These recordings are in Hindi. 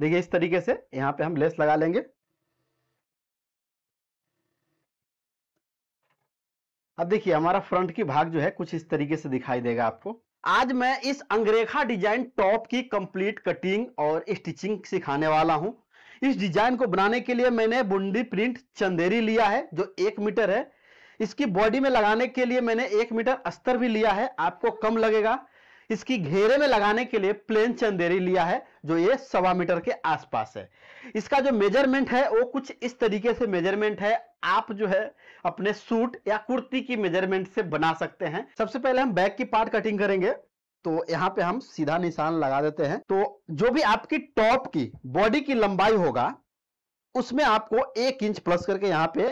देखिए इस तरीके से यहां पे हम लेस लगा लेंगे अब देखिए हमारा फ्रंट की भाग जो है कुछ इस तरीके से दिखाई देगा आपको आज मैं इस अंग्रेखा डिजाइन टॉप की कंप्लीट कटिंग और स्टिचिंग सिखाने वाला हूं इस डिजाइन को बनाने के लिए मैंने बुंडी प्रिंट चंदेरी लिया है जो एक मीटर है इसकी बॉडी में लगाने के लिए मैंने एक मीटर अस्तर भी लिया है आपको कम लगेगा इसकी घेरे में लगाने के लिए प्लेन चंदेरी लिया है जो ये सवा मीटर के आसपास है इसका जो मेजरमेंट है वो कुछ इस तरीके से मेजरमेंट है आप जो है अपने सूट या कुर्ती की मेजरमेंट से बना सकते हैं सबसे पहले हम बैक की पार्ट कटिंग करेंगे तो यहाँ पे हम सीधा निशान लगा देते हैं तो जो भी आपकी टॉप की बॉडी की लंबाई होगा उसमें आपको एक इंच प्लस करके यहाँ पे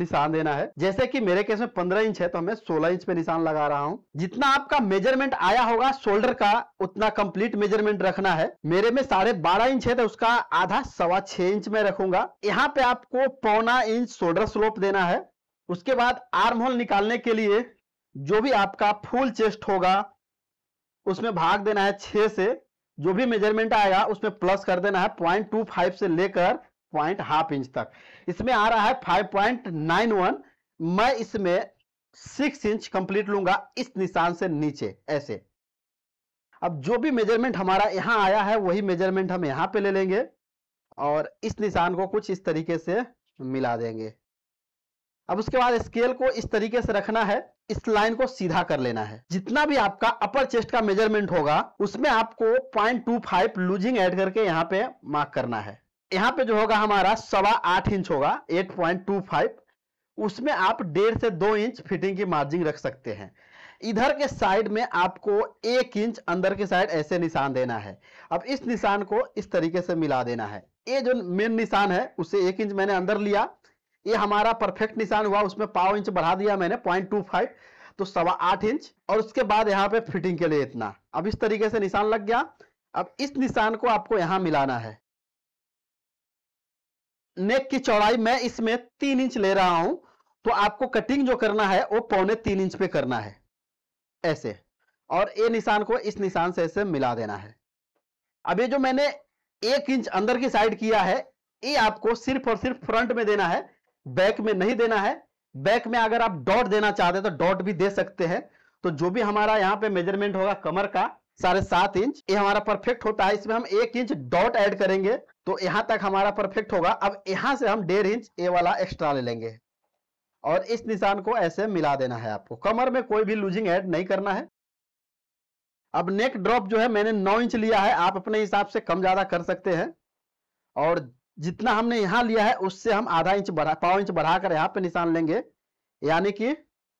निशान देना है जैसे कि मेरे केस में 15 इंच है तो मैं 16 इंच पे निशान लगा रहा हूँ जितना आपका मेजरमेंट आया होगा शोल्डर का उतना कंप्लीट मेजरमेंट रखना है मेरे में साढ़े बारह इंच है तो उसका आधा सवा छह इंच में रखूंगा यहाँ पे आपको पौना इंच शोल्डर स्लोप देना है उसके बाद आर्म होल निकालने के लिए जो भी आपका फुल चेस्ट होगा उसमें भाग देना है छह से जो भी मेजरमेंट आएगा उसमें प्लस कर देना है पॉइंट टू फाइव से लेकर पॉइंट हाफ इंच तक इसमें आ रहा है फाइव पॉइंट नाइन वन मैं इसमें सिक्स इंच कंप्लीट लूंगा इस निशान से नीचे ऐसे अब जो भी मेजरमेंट हमारा यहां आया है वही मेजरमेंट हम यहां पे ले लेंगे और इस निशान को कुछ इस तरीके से मिला देंगे अब उसके बाद स्केल को इस तरीके से रखना है इस लाइन को सीधा कर लेना है जितना भी आपका अपर चेस्ट का मेजरमेंट होगा उसमें आपको point two five loosing add करके यहाँ पे मार्क करना है यहाँ पे जो होगा हमारा सवा आठ इंच होगा एट पॉइंट टू फाइव उसमें आप डेढ़ से दो इंच फिटिंग की मार्जिन रख सकते हैं इधर के साइड में आपको एक इंच अंदर के साइड ऐसे निशान देना है अब इस निशान को इस तरीके से मिला देना है ये जो मेन निशान है उससे एक इंच मैंने अंदर लिया ये हमारा परफेक्ट निशान हुआ उसमें पाव इंच बढ़ा दिया मैंने पॉइंट टू फाइव तो सवा आठ इंच और उसके बाद यहाँ पे फिटिंग के लिए इतना अब इस तरीके से निशान लग गया अब इस निशान को आपको यहाँ मिलाना है नेक की चौड़ाई मैं इसमें तीन इंच ले रहा हूं तो आपको कटिंग जो करना है वो पौने तीन इंच पे करना है ऐसे और ए निशान को इस निशान से ऐसे मिला देना है अब ये जो मैंने एक इंच अंदर की साइड किया है ये आपको सिर्फ और सिर्फ फ्रंट में देना है बैक में नहीं देना है बैक में अगर आप डॉट देना चाहते हैं तो डॉट भी दे सकते हैं तो जो भी हमारा यहाँ पे मेजरमेंट होगा कमर का साढ़े सात इंच ये हमारा परफेक्ट होता है इसमें हम एक इंच डॉट ऐड करेंगे तो यहां तक हमारा परफेक्ट होगा अब यहां से हम डेढ़ इंच ये वाला एक्स्ट्रा ले लेंगे और इस निशान को ऐसे मिला देना है आपको कमर में कोई भी लूजिंग ऐड नहीं करना है अब नेक ड्रॉप जो है मैंने नौ इंच लिया है आप अपने हिसाब से कम ज्यादा कर सकते हैं और जितना हमने यहां लिया है उससे हम आधा इंच बढ़ा पाव इंच बढ़ाकर यहां पे निशान लेंगे यानी कि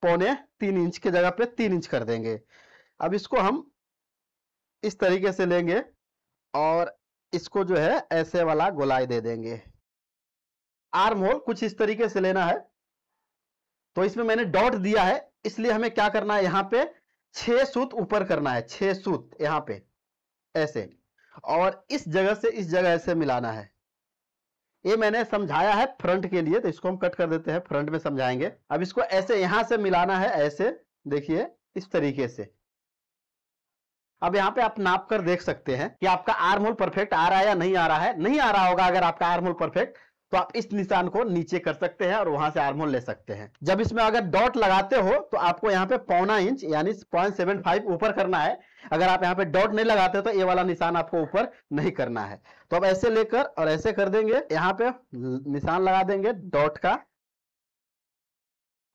पौने तीन इंच के जगह पे तीन इंच कर देंगे अब इसको हम इस तरीके से लेंगे और इसको जो है ऐसे वाला गोलाई दे देंगे आर्म होल कुछ इस तरीके से लेना है तो इसमें मैंने डॉट दिया है इसलिए हमें क्या करना है यहाँ पे छह सूत ऊपर करना है छह सूत यहाँ पे ऐसे और इस जगह से इस जगह ऐसे मिलाना है ये मैंने समझाया है फ्रंट के लिए तो इसको हम कट कर देते हैं फ्रंट में समझाएंगे अब इसको ऐसे यहां से मिलाना है ऐसे देखिए इस तरीके से अब यहाँ पे आप नाप कर देख सकते हैं कि आपका आर्म होल परफेक्ट आ रहा है या नहीं आ रहा है नहीं आ रहा होगा अगर आपका आर्म होल परफेक्ट तो आप इस निशान को नीचे कर सकते हैं और वहां से आर्म होल ले सकते हैं जब इसमें अगर डॉट लगाते हो तो आपको यहाँ पे पौना इंच यानी पॉइंट सेवन फाइव ऊपर करना है अगर आप यहाँ पे डॉट नहीं लगाते तो ये वाला निशान आपको ऊपर नहीं करना है तो अब ऐसे लेकर और ऐसे कर देंगे यहाँ पे निशान लगा देंगे डॉट का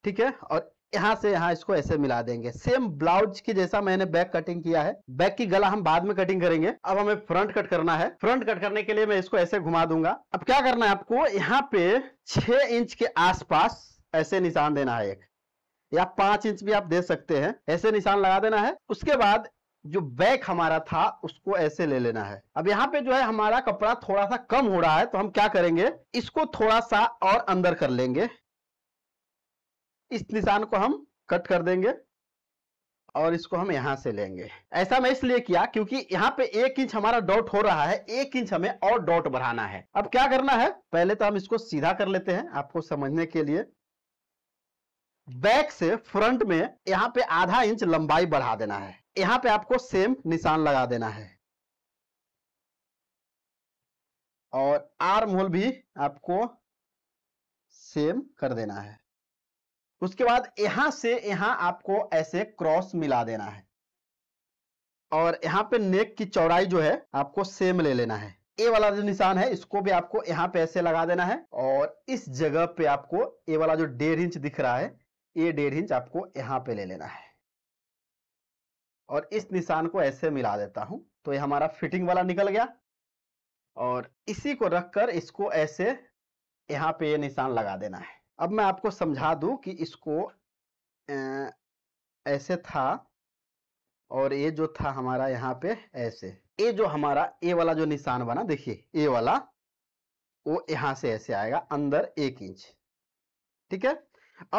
ठीक है और यहाँ से यहाँ इसको ऐसे मिला देंगे सेम ब्लाउज की जैसा मैंने बैक कटिंग किया है बैक की गला हम बाद में कटिंग करेंगे अब हमें फ्रंट कट करना है फ्रंट कट करने के लिए मैं इसको ऐसे घुमा दूंगा अब क्या करना है आपको यहाँ पे छह इंच के आसपास ऐसे निशान देना है एक या पांच इंच भी आप दे सकते हैं ऐसे निशान लगा देना है उसके बाद जो बैक हमारा था उसको ऐसे ले लेना है अब यहाँ पे जो है हमारा कपड़ा थोड़ा सा कम हो रहा है तो हम क्या करेंगे इसको थोड़ा सा और अंदर कर लेंगे इस निशान को हम कट कर देंगे और इसको हम यहां से लेंगे ऐसा मैं इसलिए किया क्योंकि यहाँ पे एक इंच हमारा डॉट हो रहा है एक इंच हमें और डॉट बढ़ाना है अब क्या करना है पहले तो हम इसको सीधा कर लेते हैं आपको समझने के लिए बैक से फ्रंट में यहाँ पे आधा इंच लंबाई बढ़ा देना है यहाँ पे आपको सेम निशान लगा देना है और आर्म होल भी आपको सेम कर देना है उसके बाद यहां से यहां आपको ऐसे क्रॉस मिला देना है और यहाँ पे नेक की चौड़ाई जो है आपको सेम ले लेना है ए वाला जो निशान है इसको भी आपको यहाँ पे ऐसे लगा देना है और इस जगह पे आपको ए वाला जो डेढ़ इंच दिख रहा है ये डेढ़ इंच आपको यहाँ पे ले लेना है और इस निशान को ऐसे मिला देता हूं तो ये हमारा फिटिंग वाला निकल गया और इसी को रखकर इसको ऐसे यहाँ पे ये निशान लगा देना है अब मैं आपको समझा दूं कि इसको ऐसे था और ये जो था हमारा यहाँ पे ऐसे ये जो हमारा ए वाला जो निशान बना देखिए ए वाला वो यहां से ऐसे आएगा अंदर एक इंच ठीक है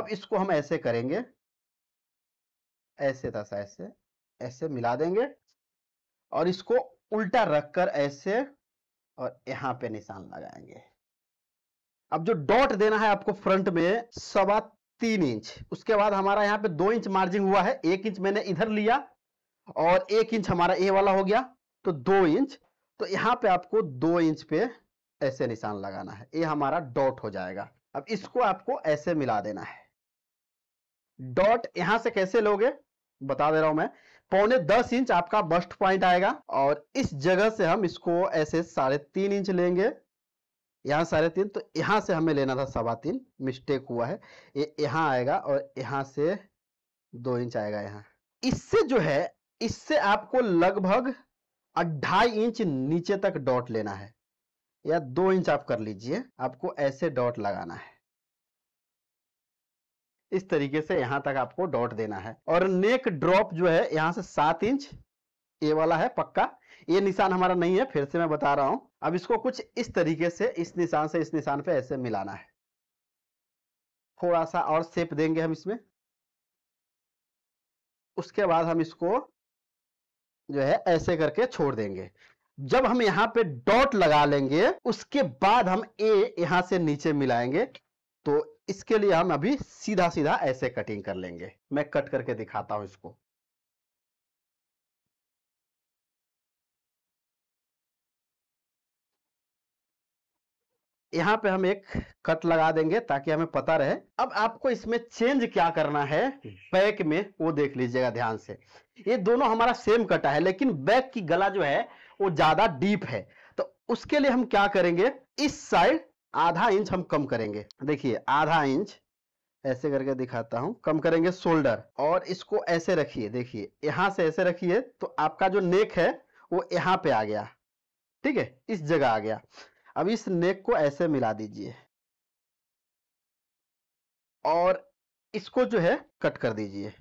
अब इसको हम ऐसे करेंगे ऐसे था ऐसे ऐसे मिला देंगे और इसको उल्टा रखकर ऐसे और यहाँ पे निशान लगाएंगे अब जो डॉट देना है आपको फ्रंट में सवा तीन इंच उसके बाद हमारा यहाँ पे दो इंच मार्जिन हुआ है एक इंच मैंने इधर लिया और एक इंच हमारा ए वाला हो गया तो दो इंच तो यहाँ पे आपको दो इंच पे ऐसे निशान लगाना है ये हमारा डॉट हो जाएगा अब इसको आपको ऐसे मिला देना है डॉट यहां से कैसे लोगे बता दे रहा हूं मैं पौने दस इंच आपका बस्ट पॉइंट आएगा और इस जगह से हम इसको ऐसे साढ़े तीन इंच लेंगे यहाँ साढ़े तीन तो यहाँ से हमें लेना था सवा तीन मिस्टेक हुआ है ये यहाँ आएगा और यहाँ से दो इंच आएगा यहाँ इससे जो है इससे आपको लगभग ढाई इंच नीचे तक डॉट लेना है या दो इंच आप कर लीजिए आपको ऐसे डॉट लगाना है इस तरीके से यहां तक आपको डॉट देना है और नेक ड्रॉप जो है यहां से सात इंच ये वाला है पक्का ये निशान हमारा नहीं है फिर से मैं बता रहा हूं अब इसको कुछ इस तरीके से इस निशान से इस निशान पे ऐसे मिलाना है थोड़ा सा और सेप देंगे हम इसमें उसके बाद हम इसको जो है ऐसे करके छोड़ देंगे जब हम यहां पे डॉट लगा लेंगे उसके बाद हम ए यहां से नीचे मिलाएंगे तो इसके लिए हम अभी सीधा सीधा ऐसे कटिंग कर लेंगे मैं कट करके दिखाता हूं इसको यहाँ पे हम एक कट लगा देंगे ताकि हमें पता रहे अब आपको इसमें चेंज क्या करना है बैक में वो देख लीजिएगा ध्यान से ये दोनों हमारा सेम कटा है लेकिन बैक की गला जो है वो ज्यादा डीप है तो उसके लिए हम क्या करेंगे इस साइड आधा इंच हम कम करेंगे देखिए आधा इंच ऐसे करके दिखाता हूं कम करेंगे शोल्डर और इसको ऐसे रखिए देखिए यहां से ऐसे रखिए तो आपका जो नेक है वो यहां पे आ गया ठीक है इस जगह आ गया अब इस नेक को ऐसे मिला दीजिए और इसको जो है कट कर दीजिए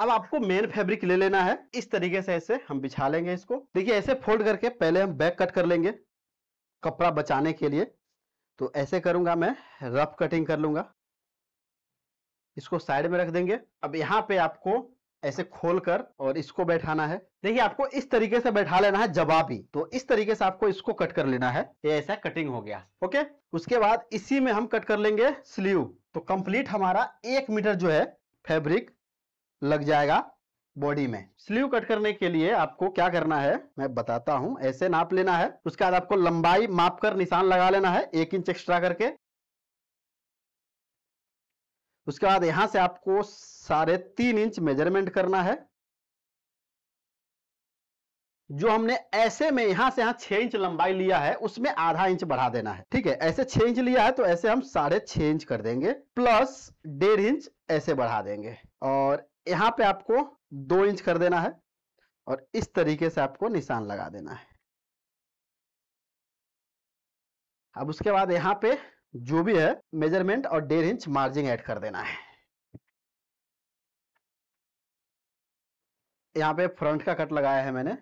अब आपको मेन फैब्रिक ले लेना है इस तरीके से ऐसे हम बिछा लेंगे इसको देखिए ऐसे फोल्ड करके पहले हम बैक कट कर लेंगे कपड़ा बचाने के लिए तो ऐसे करूंगा मैं रफ कटिंग कर लूंगा इसको साइड में रख देंगे अब यहां पे आपको ऐसे खोलकर और इसको बैठाना है देखिए आपको इस तरीके से बैठा लेना है जवाबी तो इस तरीके से आपको इसको कट कर लेना है ये ऐसा कटिंग हो गया ओके उसके बाद इसी में हम कट कर लेंगे स्लीव तो कंप्लीट हमारा एक मीटर जो है फैब्रिक लग जाएगा बॉडी में स्लीव कट करने के लिए आपको क्या करना है मैं बताता हूं ऐसे नाप लेना है उसके बाद आपको लंबाई माप कर निशान लगा लेना है एक इंच एक्स्ट्रा करके उसके बाद यहां से आपको साढ़े तीन इंच मेजरमेंट करना है जो हमने ऐसे में यहां से यहां छह इंच लंबाई लिया है उसमें आधा इंच बढ़ा देना है ठीक है ऐसे छह इंच लिया है तो ऐसे हम साढ़े छह इंच कर देंगे प्लस डेढ़ इंच ऐसे बढ़ा देंगे और यहां पे आपको दो इंच कर देना है और इस तरीके से आपको निशान लगा देना है अब उसके बाद यहां पे जो भी है मेजरमेंट और डेढ़ इंच मार्जिन ऐड कर देना है यहाँ पे फ्रंट का कट लगाया है मैंने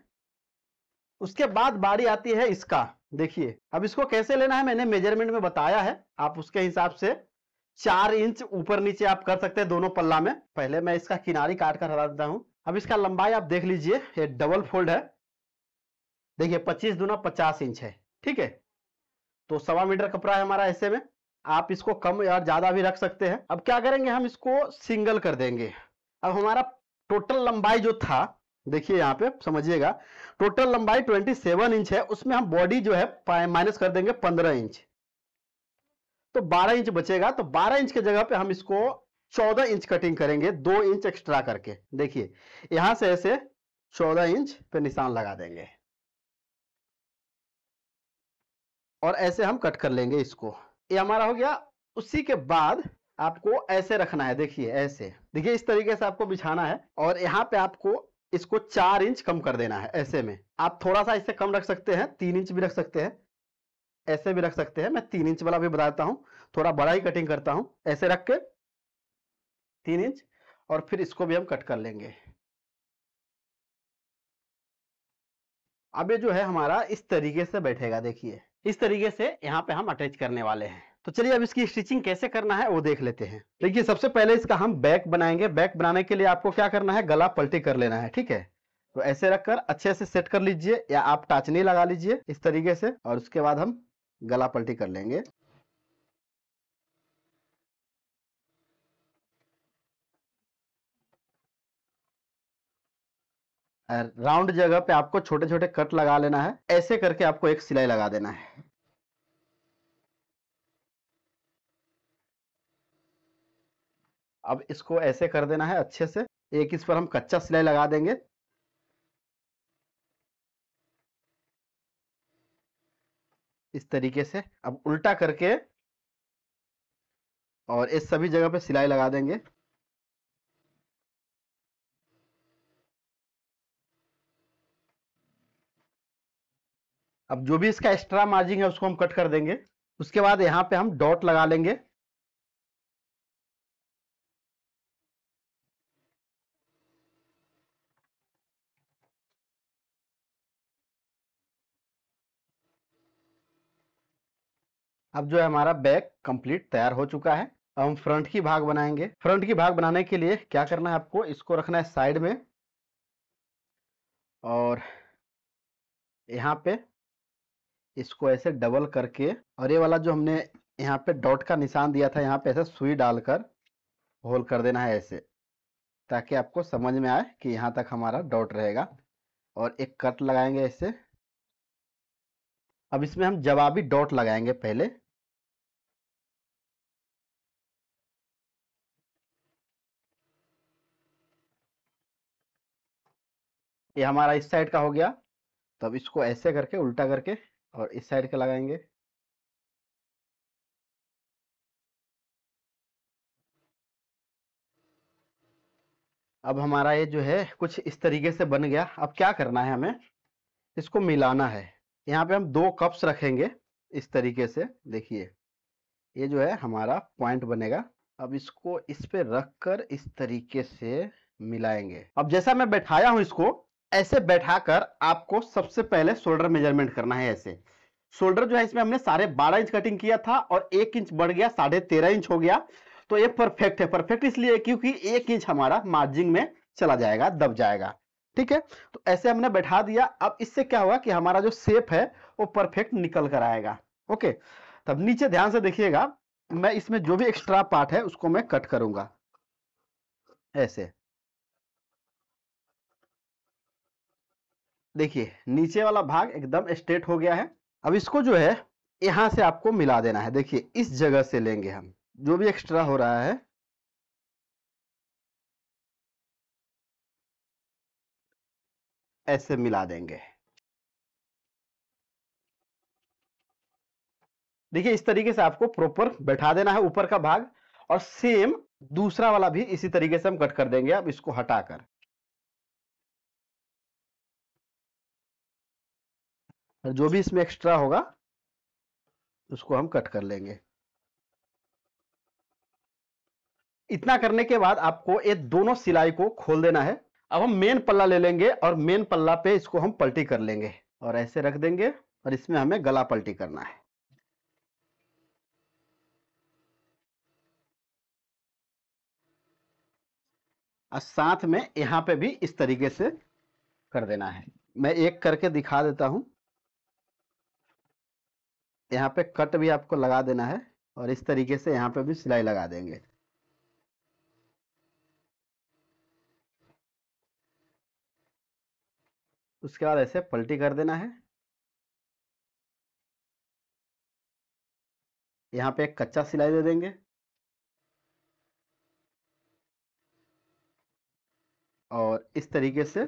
उसके बाद बारी आती है इसका देखिए अब इसको कैसे लेना है मैंने मेजरमेंट में बताया है आप उसके हिसाब से चार इंच ऊपर नीचे आप कर सकते हैं दोनों पल्ला में पहले मैं इसका किनारी काट कर हटा देता हूं अब इसका लंबाई आप देख लीजिए ये डबल फोल्ड है देखिए 25 दुना 50 इंच है ठीक है तो सवा मीटर कपड़ा है हमारा ऐसे में आप इसको कम या ज़्यादा भी रख सकते हैं अब क्या करेंगे हम इसको सिंगल कर देंगे अब हमारा टोटल लंबाई जो था देखिए यहाँ पे समझिएगा टोटल लंबाई 27 इंच है उसमें हम बॉडी जो है माइनस कर देंगे 15 इंच तो 12 इंच बचेगा तो 12 इंच के जगह पे हम इसको 14 इंच कटिंग करेंगे दो इंच एक्स्ट्रा करके देखिए यहां से ऐसे 14 इंच पे निशान लगा देंगे और ऐसे हम कट कर लेंगे इसको ये हमारा हो गया उसी के बाद आपको ऐसे रखना है देखिए ऐसे देखिए इस तरीके से आपको बिछाना है और यहाँ पे आपको इसको चार इंच कम कर देना है ऐसे में आप थोड़ा सा इससे कम रख सकते हैं तीन इंच भी रख सकते हैं ऐसे भी रख सकते हैं मैं तीन इंच वाला भी बताता हूँ थोड़ा बड़ा ही कटिंग करता हूँ ऐसे रख के तीन इंच और फिर इसको भी हम कट कर लेंगे अब ये जो है हमारा इस तरीके से बैठेगा देखिए इस तरीके से यहाँ पे हम अटैच करने वाले हैं तो चलिए अब इसकी स्टिचिंग कैसे करना है वो देख लेते हैं देखिए सबसे पहले इसका हम बैक बनाएंगे बैक बनाने के लिए आपको क्या करना है गला पलटी कर लेना है ठीक है तो ऐसे रखकर अच्छे से सेट कर लीजिए या आप टाचनी लगा लीजिए इस तरीके से और उसके बाद हम गला पलटी कर लेंगे राउंड जगह पे आपको छोटे छोटे कट लगा लेना है ऐसे करके आपको एक सिलाई लगा देना है अब इसको ऐसे कर देना है अच्छे से एक इस पर हम कच्चा सिलाई लगा देंगे इस तरीके से अब उल्टा करके और इस सभी जगह पे सिलाई लगा देंगे अब जो भी इसका एक्स्ट्रा मार्जिन है उसको हम कट कर देंगे उसके बाद यहां पे हम डॉट लगा लेंगे अब जो है हमारा बैग कंप्लीट तैयार हो चुका है अब हम फ्रंट की भाग बनाएंगे फ्रंट की भाग बनाने के लिए क्या करना है आपको इसको रखना है साइड में और यहाँ पे इसको ऐसे डबल करके और ये वाला जो हमने यहाँ पे डॉट का निशान दिया था यहाँ पे ऐसे सुई डालकर होल कर देना है ऐसे ताकि आपको समझ में आए कि यहाँ तक हमारा डॉट रहेगा और एक कट लगाएंगे ऐसे अब इसमें हम जवाबी डॉट लगाएंगे पहले ये हमारा इस साइड का हो गया तब तो इसको ऐसे करके उल्टा करके और इस साइड का लगाएंगे अब हमारा ये जो है कुछ इस तरीके से बन गया अब क्या करना है हमें इसको मिलाना है यहाँ पे हम दो कप्स रखेंगे इस तरीके से देखिए ये जो है हमारा पॉइंट बनेगा अब इसको इस पे रख कर इस तरीके से मिलाएंगे अब जैसा मैं बैठाया हूँ इसको ऐसे बैठाकर आपको सबसे पहले शोल्डर मेजरमेंट करना है ऐसे शोल्डर जो है इसमें हमने साढ़े बारह इंच कटिंग किया था और एक इंच बढ़ गया साढ़े तेरह इंच हो गया तो ये परफेक्ट है परफेक्ट इसलिए क्योंकि एक इंच हमारा मार्जिन में चला जाएगा दब जाएगा ठीक है तो ऐसे हमने बैठा दिया अब इससे क्या हुआ कि हमारा जो सेप है वो परफेक्ट निकल कर आएगा ओके तब नीचे ध्यान से देखिएगा मैं इसमें जो भी एक्स्ट्रा पार्ट है उसको मैं कट करूंगा ऐसे देखिए नीचे वाला भाग एकदम स्ट्रेट हो गया है अब इसको जो है यहां से आपको मिला देना है देखिए इस जगह से लेंगे हम जो भी एक्स्ट्रा हो रहा है ऐसे मिला देंगे देखिए इस तरीके से आपको प्रॉपर बैठा देना है ऊपर का भाग और सेम दूसरा वाला भी इसी तरीके से हम कट कर देंगे अब इसको हटाकर और जो भी इसमें एक्स्ट्रा होगा उसको हम कट कर लेंगे इतना करने के बाद आपको ये दोनों सिलाई को खोल देना है अब हम मेन पल्ला ले लेंगे और मेन पल्ला पे इसको हम पलटी कर लेंगे और ऐसे रख देंगे और इसमें हमें गला पलटी करना है और साथ में यहां पे भी इस तरीके से कर देना है मैं एक करके दिखा देता हूं यहाँ पे कट भी आपको लगा देना है और इस तरीके से यहाँ पे भी सिलाई लगा देंगे उसके बाद ऐसे पलटी कर देना है यहाँ पे एक कच्चा सिलाई दे देंगे और इस तरीके से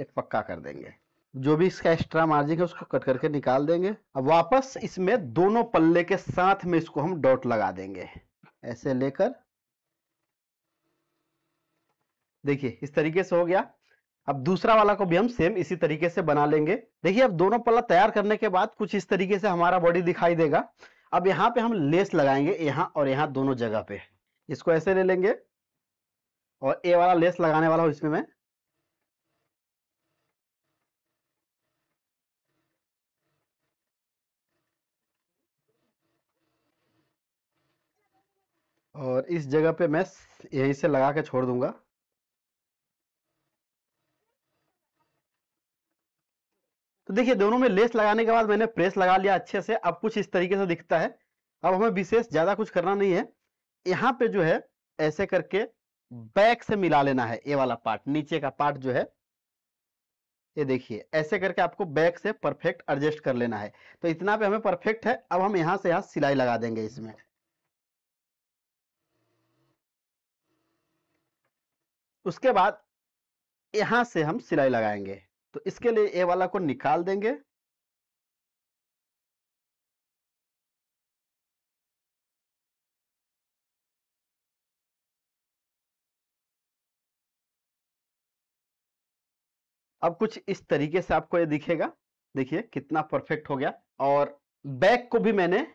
एक पक्का कर देंगे जो भी इसका एक्स्ट्रा मार्जिन है उसको कट करके निकाल देंगे अब वापस इसमें दोनों पल्ले के साथ में इसको हम डॉट लगा देंगे ऐसे लेकर देखिए इस तरीके से हो गया अब दूसरा वाला को भी हम सेम इसी तरीके से बना लेंगे देखिए अब दोनों पल्ला तैयार करने के बाद कुछ इस तरीके से हमारा बॉडी दिखाई देगा अब यहाँ पे हम लेस लगाएंगे यहाँ और यहाँ दोनों जगह पे इसको ऐसे ले लेंगे और ए वाला लेस लगाने वाला हूँ इसमें मैं और इस जगह पे मैं यहीं से लगा के छोड़ दूंगा तो देखिए दोनों में लेस लगाने के बाद मैंने प्रेस लगा लिया अच्छे से अब कुछ इस तरीके से दिखता है अब हमें विशेष ज़्यादा कुछ करना नहीं है यहाँ पे जो है ऐसे करके बैक से मिला लेना है ये वाला पार्ट नीचे का पार्ट जो है ये देखिए ऐसे करके आपको बैक से परफेक्ट एडजस्ट कर लेना है तो इतना पे हमें परफेक्ट है अब हम यहां से यहाँ सिलाई लगा देंगे इसमें उसके बाद यहां से हम सिलाई लगाएंगे तो इसके लिए ए वाला को निकाल देंगे अब कुछ इस तरीके से आपको ये दिखेगा देखिए कितना परफेक्ट हो गया और बैक को भी मैंने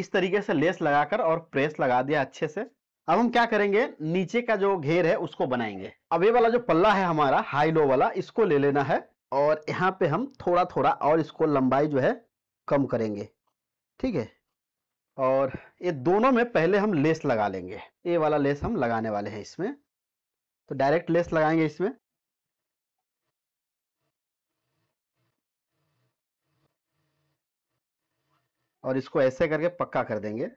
इस तरीके से लेस लगाकर और प्रेस लगा दिया अच्छे से अब हम क्या करेंगे नीचे का जो घेर है उसको बनाएंगे अब ये वाला जो पल्ला है हमारा हाई लो वाला इसको ले लेना है और यहाँ पे हम थोड़ा थोड़ा और इसको लंबाई जो है कम करेंगे ठीक है और ये दोनों में पहले हम लेस लगा लेंगे ये वाला लेस हम लगाने वाले हैं इसमें तो डायरेक्ट लेस लगाएंगे इसमें और इसको ऐसे करके पक्का कर देंगे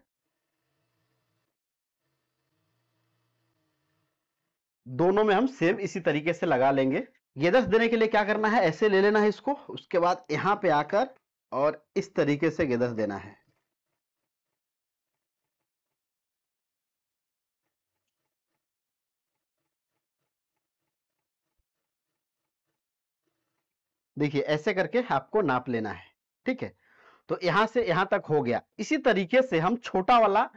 दोनों में हम सेम इसी तरीके से लगा लेंगे ये दस देने के लिए क्या करना है ऐसे ले लेना है इसको उसके बाद यहां पे आकर और इस तरीके से गेदस देना है देखिए ऐसे करके आपको नाप लेना है ठीक है तो यहां से यहां तक हो गया इसी तरीके से हम छोटा वाला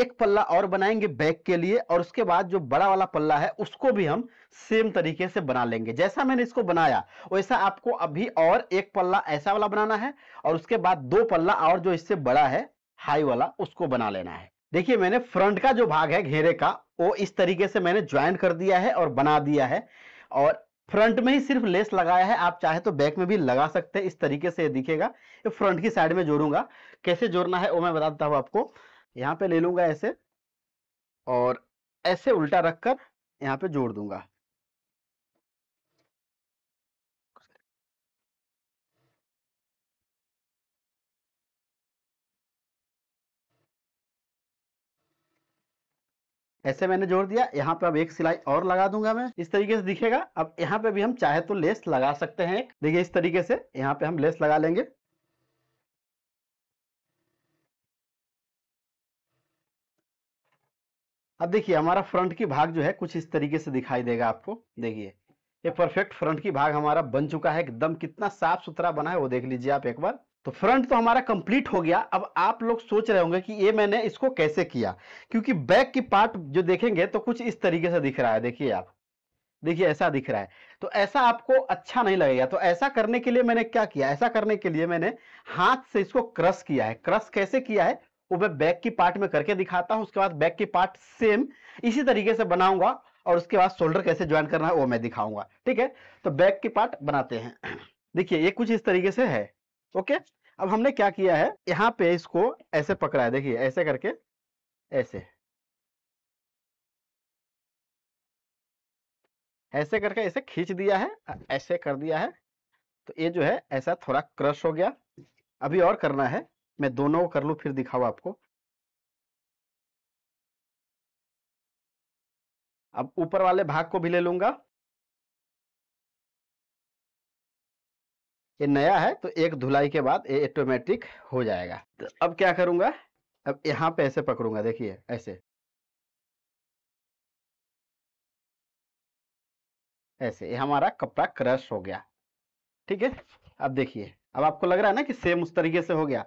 एक पल्ला और बनाएंगे बैक के लिए और उसके बाद जो बड़ा वाला पल्ला है उसको भी हम सेम तरीके से बना लेंगे जैसा मैंने इसको बनाया वैसा आपको अभी और एक पल्ला ऐसा वाला बनाना है और उसके बाद दो पल्ला और जो इससे बड़ा है हाई वाला उसको बना लेना है देखिए मैंने फ्रंट का जो भाग है घेरे का वो इस तरीके से मैंने ज्वाइन कर दिया है और बना दिया है और फ्रंट में ही सिर्फ लेस लगाया है आप चाहे तो बैक में भी लगा सकते हैं इस तरीके से ये दिखेगा ये फ्रंट की साइड में जोड़ूंगा कैसे जोड़ना है वो मैं बता देता हूँ आपको यहाँ पे ले लूंगा ऐसे और ऐसे उल्टा रखकर यहाँ पे जोड़ दूंगा ऐसे मैंने जोड़ दिया यहाँ पे अब एक सिलाई और लगा दूंगा मैं इस तरीके से दिखेगा अब यहाँ पे भी हम चाहे तो लेस लगा सकते हैं देखिए इस तरीके से यहाँ पे हम लेस लगा लेंगे अब देखिए हमारा फ्रंट की भाग जो है कुछ इस तरीके से दिखाई देगा आपको देखिए ये परफेक्ट फ्रंट की भाग हमारा बन चुका है एकदम कितना साफ सुथरा बना है वो देख लीजिए आप एक बार तो फ्रंट तो हमारा कंप्लीट हो गया अब आप लोग सोच रहे होंगे कि ये मैंने इसको कैसे किया क्योंकि बैक की पार्ट जो देखेंगे तो कुछ इस तरीके से दिख रहा है देखिए आप देखिए ऐसा दिख रहा है तो ऐसा आपको अच्छा नहीं लगेगा तो ऐसा करने के लिए मैंने क्या किया ऐसा करने के लिए मैंने हाथ से इसको क्रश किया है क्रश कैसे किया है वो मैं बैक की पार्ट में करके दिखाता हूं उसके बाद बैक की पार्ट सेम इसी तरीके से बनाऊंगा और उसके बाद शोल्डर कैसे ज्वाइन करना है वो मैं दिखाऊंगा ठीक है तो बैक की पार्ट बनाते हैं देखिए ये कुछ इस तरीके से है ओके अब हमने क्या किया है यहां पे इसको ऐसे पकड़ा है देखिए ऐसे करके ऐसे ऐसे करके ऐसे खींच दिया है ऐसे कर दिया है तो ये जो है ऐसा थोड़ा क्रश हो गया अभी और करना है मैं दोनों को कर लू फिर दिखाओ आपको अब ऊपर वाले भाग को भी ले लूंगा ये नया है तो एक धुलाई के बाद ये ऑटोमेटिक हो जाएगा तो अब क्या करूंगा अब यहाँ पे ऐसे पकड़ूंगा देखिए ऐसे ऐसे ये हमारा कपड़ा क्रश हो गया ठीक है अब देखिए अब आपको लग रहा है ना कि सेम उस तरीके से हो गया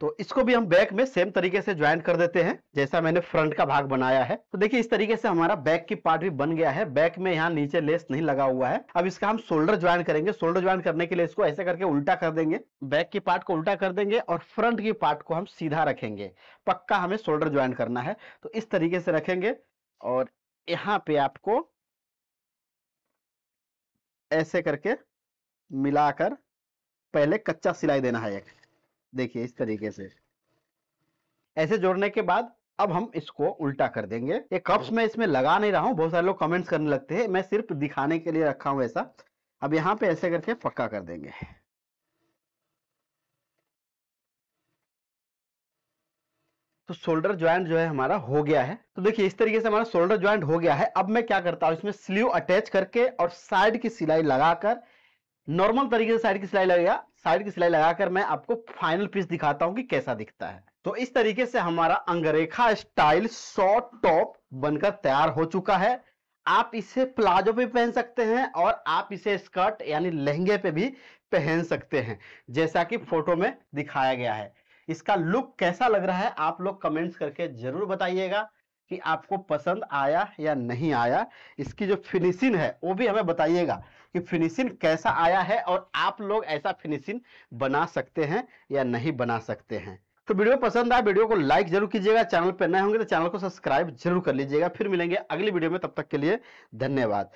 तो इसको भी हम बैक में सेम तरीके से ज्वाइन कर देते हैं जैसा मैंने फ्रंट का भाग बनाया है तो देखिए इस तरीके से हमारा बैक की पार्ट भी बन गया है बैक में यहाँ नीचे लेस नहीं लगा हुआ है अब इसका हम शोल्डर ज्वाइन करेंगे शोल्डर ज्वाइन करने के लिए इसको ऐसे करके उल्टा कर देंगे बैक की पार्ट को उल्टा कर देंगे और फ्रंट की पार्ट को हम सीधा रखेंगे पक्का हमें शोल्डर ज्वाइन करना है तो इस तरीके से रखेंगे और यहाँ पे आपको ऐसे करके मिलाकर पहले कच्चा सिलाई देना है एक देखिए इस तरीके से ऐसे जोड़ने के बाद अब हम इसको उल्टा कर देंगे ये कप्स मैं इसमें लगा नहीं रहा हूँ बहुत सारे लोग कमेंट्स करने लगते हैं मैं सिर्फ दिखाने के लिए रखा हूँ ऐसा अब यहाँ पे ऐसे करके पक्का कर देंगे तो शोल्डर ज्वाइंट जो है हमारा हो गया है तो देखिए इस तरीके से हमारा शोल्डर ज्वाइंट हो गया है अब मैं क्या करता हूँ इसमें स्लीव अटैच करके और साइड की सिलाई लगाकर नॉर्मल तरीके से साइड की सिलाई लगेगा साइड की सिलाई लगाकर मैं आपको फाइनल पीस दिखाता हूँ कि कैसा दिखता है तो इस तरीके से हमारा अंगरेखा स्टाइल शॉर्ट टॉप बनकर तैयार हो चुका है आप इसे प्लाजो पे पहन सकते हैं और आप इसे स्कर्ट यानी लहंगे पे भी पहन सकते हैं जैसा कि फोटो में दिखाया गया है इसका लुक कैसा लग रहा है आप लोग कमेंट्स करके जरूर बताइएगा कि आपको पसंद आया या नहीं आया इसकी जो फिनिशिंग है वो भी हमें बताइएगा कि फिनिशिंग कैसा आया है और आप लोग ऐसा फिनिशिंग बना सकते हैं या नहीं बना सकते हैं तो वीडियो पसंद आए वीडियो को लाइक जरूर कीजिएगा चैनल पर नए होंगे तो चैनल को सब्सक्राइब जरूर कर लीजिएगा फिर मिलेंगे अगली वीडियो में तब तक के लिए धन्यवाद